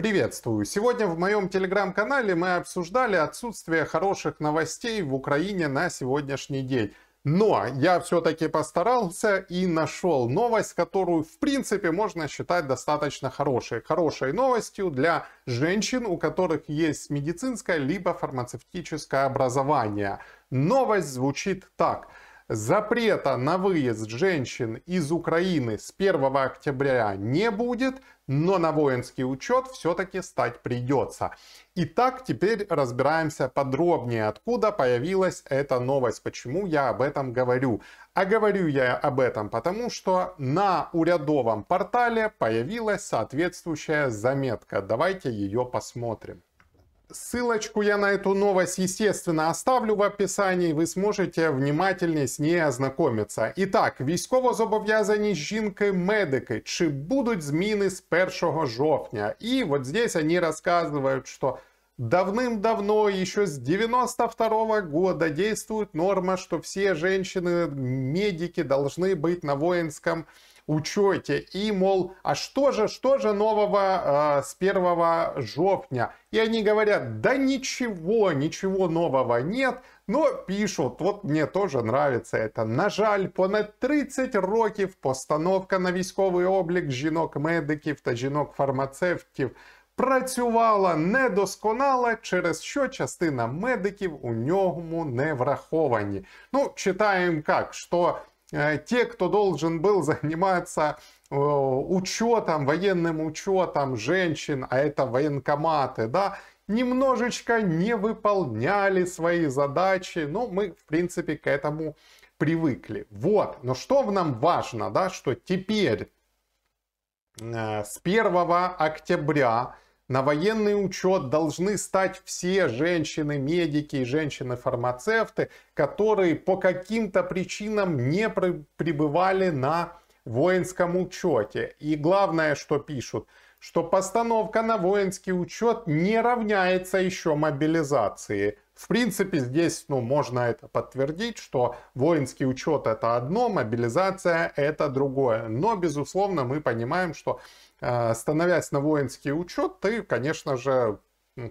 Приветствую! Сегодня в моем телеграм-канале мы обсуждали отсутствие хороших новостей в Украине на сегодняшний день. Но я все-таки постарался и нашел новость, которую в принципе можно считать достаточно хорошей. Хорошей новостью для женщин, у которых есть медицинское либо фармацевтическое образование. Новость звучит так. Запрета на выезд женщин из Украины с 1 октября не будет, но на воинский учет все-таки стать придется. Итак, теперь разбираемся подробнее, откуда появилась эта новость, почему я об этом говорю. А говорю я об этом потому, что на урядовом портале появилась соответствующая заметка. Давайте ее посмотрим. Ссылочку я на эту новость, естественно, оставлю в описании, Вы сможете внимательнее с ней ознакомиться. Итак, так, військово зобов'язані жінки-медики, чи будуть зміни з 1 жовтня? І от здесь вони розказують, що давным-давно, еще с 92 -го года, действует норма, что все женщины-медики должны быть на воинском учете и, мол, а что же, что же нового э, с 1 жовтня? И они говорят, да ничего, ничего нового нет, но пишут, вот мне тоже нравится это. На жаль, понад 30 років постановка на військовий облік жінок-медиків та жінок-фармацевтів працювала недосконало, через що частина медиків у ньому не враховані. Ну, читаємо як, що Э, те, кто должен был заниматься э, учетом, военным учетом женщин, а это военкоматы, да, немножечко не выполняли свои задачи. но ну, мы, в принципе, к этому привыкли. Вот, но что нам важно, да, что теперь э, с 1 октября на военный учет должны стать все женщины-медики и женщины-фармацевты, которые по каким-то причинам не пребывали на воинском учете. И главное, что пишут, что постановка на воинский учет не равняется еще мобилизации. В принципе, здесь ну, можно это подтвердить, что воинский учет это одно, мобилизация это другое. Но, безусловно, мы понимаем, что э, становясь на воинский учет, ты, конечно же,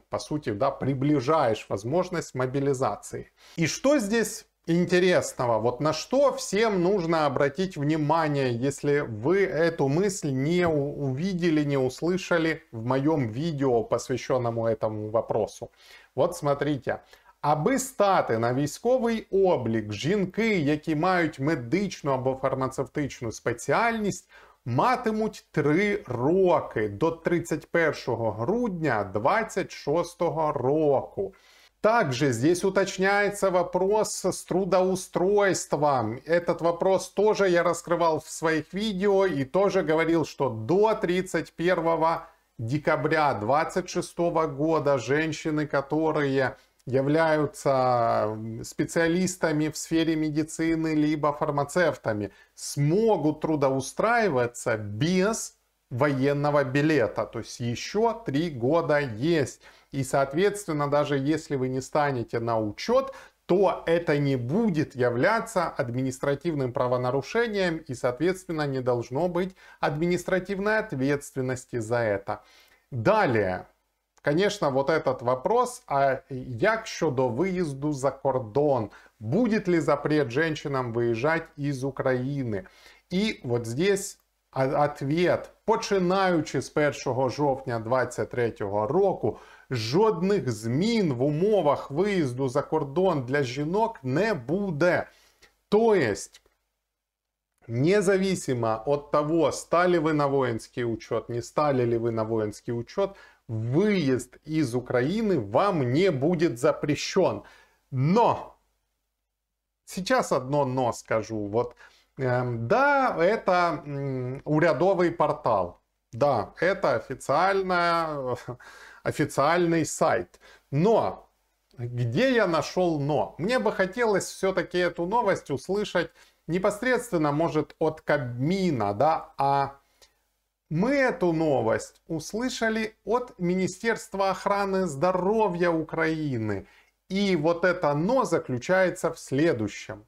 по сути, да, приближаешь возможность мобилизации. И что здесь интересного? Вот на что всем нужно обратить внимание, если вы эту мысль не увидели, не услышали в моем видео, посвященному этому вопросу? Вот смотрите. Аби стати на військовий облік жінки, які мають медичну або фармацевтичну спеціальність, матимуть 3 роки до 31 грудня 26 року. Также здесь уточняется вопрос с трудоустройством. Этот вопрос тоже я раскрывал в своих видео и тоже говорил, что до 31 декабря 26 года женщины, которые являются специалистами в сфере медицины либо фармацевтами, смогут трудоустраиваться без военного билета. То есть еще три года есть. И, соответственно, даже если вы не станете на учет, то это не будет являться административным правонарушением и, соответственно, не должно быть административной ответственности за это. Далее, конечно, вот этот вопрос, а як до выезду за кордон? Будет ли запрет женщинам выезжать из Украины? И вот здесь Ответ. починаючи з 1 жовтня 2023 року, жодних змін в умовах виїзду за кордон для жінок не буде. Тобто, независимо от того, стали ви на воїнський учет, не стали ли вы на воїнський учет, выезд из Украины вам не будет запрещен. Но сейчас одно но скажу. Вот Эм, да, это урядовый портал. Да, это официальная, официальный сайт. Но где я нашел но? Мне бы хотелось все-таки эту новость услышать непосредственно, может, от Кабмина, да, а мы эту новость услышали от Министерства охраны здоровья Украины. И вот это но заключается в следующем.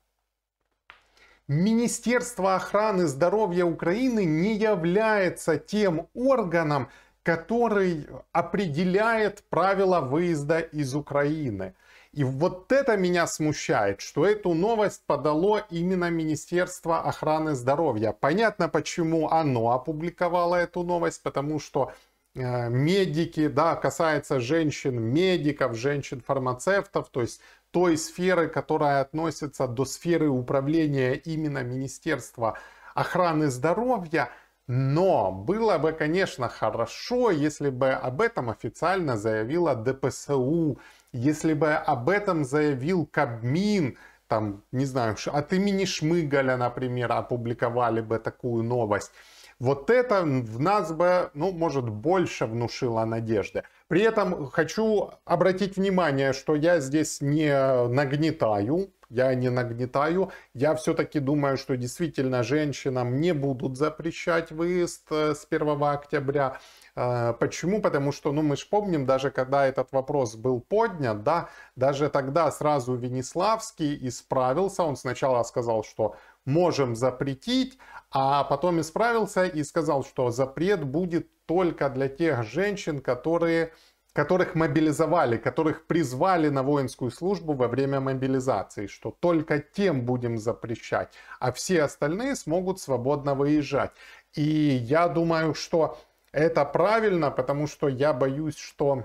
Министерство охраны здоровья Украины не является тем органом, который определяет правила выезда из Украины. И вот это меня смущает, что эту новость подало именно Министерство охраны здоровья. Понятно, почему оно опубликовало эту новость, потому что э, медики, да, касается женщин-медиков, женщин-фармацевтов, то есть той сферы, которая относится до сферы управления именно Министерства охраны здоровья. Но было бы, конечно, хорошо, если бы об этом официально заявила ДПСУ, если бы об этом заявил Кабмин, там, не знаю, от имени Шмыгаля, например, опубликовали бы такую новость. Вот это в нас бы, ну, может, больше внушило надежды. При этом хочу обратить внимание, что я здесь не нагнетаю, я не нагнетаю. Я все-таки думаю, что действительно женщинам не будут запрещать выезд э, с 1 октября. Э, почему? Потому что, ну, мы же помним, даже когда этот вопрос был поднят, да, даже тогда сразу Венеславский исправился. Он сначала сказал, что можем запретить, а потом исправился и сказал, что запрет будет только для тех женщин, которые, которых мобилизовали, которых призвали на воинскую службу во время мобилизации, что только тем будем запрещать, а все остальные смогут свободно выезжать. И я думаю, что это правильно, потому что я боюсь, что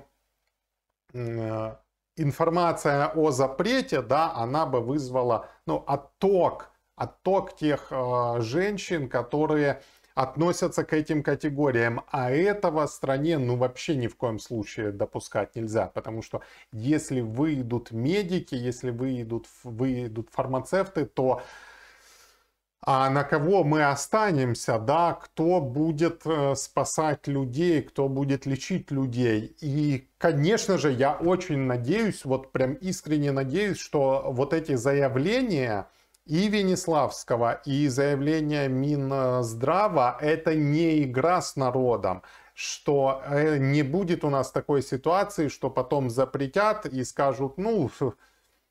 э, информация о запрете, да, она бы вызвала ну, отток, отток тех э, женщин, которые относятся к этим категориям. А этого стране ну вообще ни в коем случае допускать нельзя, потому что если выйдут медики, если выйдут, выйдут фармацевты, то а на кого мы останемся, да, кто будет э, спасать людей, кто будет лечить людей. И, конечно же, я очень надеюсь, вот прям искренне надеюсь, что вот эти заявления, и Венеславского, и заявление Минздрава – это не игра с народом что э, не будет у нас такой ситуации, что потом запретят и скажут, ну,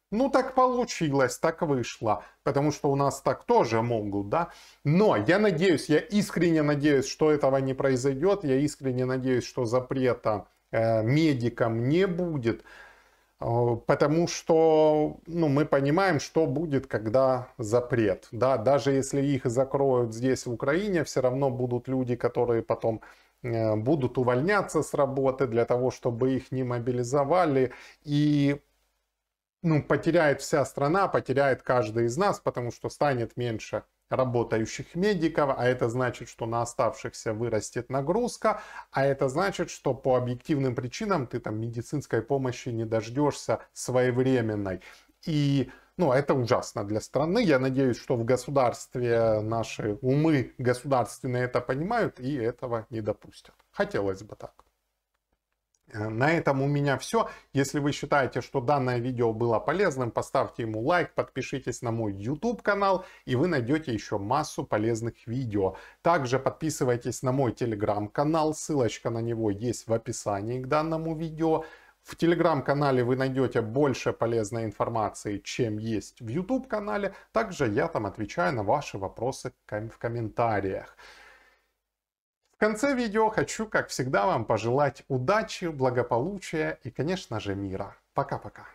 ну так получилось, так вышло, потому что у нас так тоже могут, да. Но я надеюсь, я искренне надеюсь, что этого не произойдет, я искренне надеюсь, что запрета э, медикам не будет, Э, потому что ну, мы понимаем, что будет, когда запрет. Да, даже если их закроют здесь, в Украине, все равно будут люди, которые потом э, будут увольняться с работы для того, чтобы их не мобилизовали. И ну, потеряет вся страна, потеряет каждый из нас, потому что станет меньше работающих медиков, а это значит, что на оставшихся вырастет нагрузка, а это значит, что по объективным причинам ты там медицинской помощи не дождешься своевременной. И ну, это ужасно для страны. Я надеюсь, что в государстве наши умы государственные это понимают и этого не допустят. Хотелось бы так. Э, на этом у меня все. Если вы считаете, что данное видео было полезным, поставьте ему лайк, подпишитесь на мой YouTube канал, и вы найдете еще массу полезных видео. Также подписывайтесь на мой Telegram канал, ссылочка на него есть в описании к данному видео. В Telegram канале вы найдете больше полезной информации, чем есть в YouTube канале. Также я там отвечаю на ваши вопросы в комментариях. В конце видео хочу, как всегда, вам пожелать удачи, благополучия и, конечно же, мира. Пока-пока.